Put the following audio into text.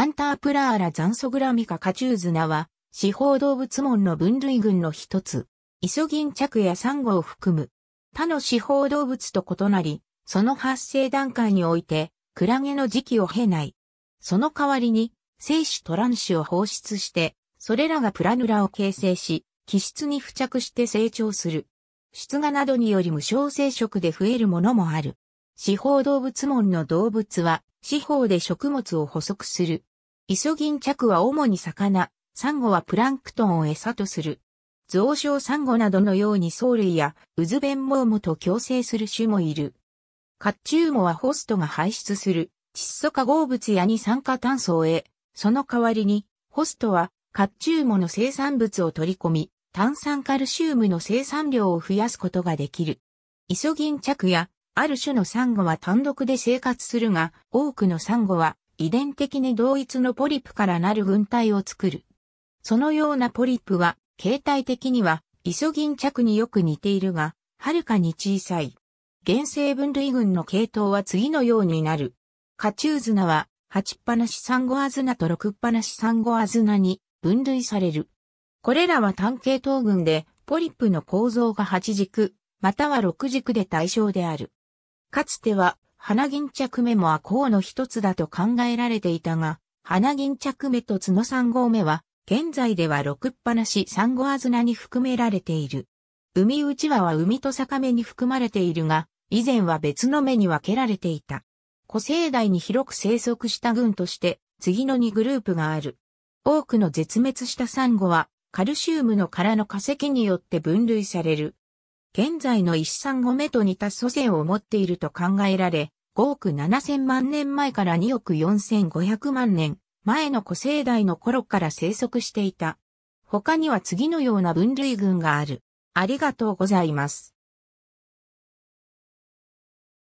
アンタープラーラザンソグラミカカチューズナは、四方動物門の分類群の一つ、イソギンチャクやサンゴを含む、他の四方動物と異なり、その発生段階において、クラゲの時期を経ない。その代わりに、精子ラン子を放出して、それらがプラヌラを形成し、気質に付着して成長する。出芽などにより無償生殖で増えるものもある。四方動物門の動物は、四方で食物を捕食する。イソギンチャクは主に魚、サンゴはプランクトンを餌とする。増殖サンゴなどのように藻類やウズベンモウモと共生する種もいる。カッチュウモはホストが排出する窒素化合物や二酸化炭素を得、その代わりにホストはカッチュウモの生産物を取り込み、炭酸カルシウムの生産量を増やすことができる。イソギンチャクやある種のサンゴは単独で生活するが、多くのサンゴは遺伝的に同一のポリプからなる群体を作る。そのようなポリプは、形態的には、イソギンチャクによく似ているが、はるかに小さい。原生分類群の系統は次のようになる。カチューズナは、8っぱなしサンゴアズナと6っぱなしサンゴアズナに分類される。これらは単系統群で、ポリップの構造が8軸、または6軸で対象である。かつては、花銀着目も亜項の一つだと考えられていたが、花銀着目と角三号目は、現在では六っぱなし三号あずなに含められている。海内輪は海と坂目に含まれているが、以前は別の目に分けられていた。古生代に広く生息した群として、次の2グループがある。多くの絶滅したサンゴは、カルシウムの殻の化石によって分類される。現在の一産5目と似た祖先を持っていると考えられ、5億7000万年前から2億4500万年前の古生代の頃から生息していた。他には次のような分類群がある。ありがとうございます。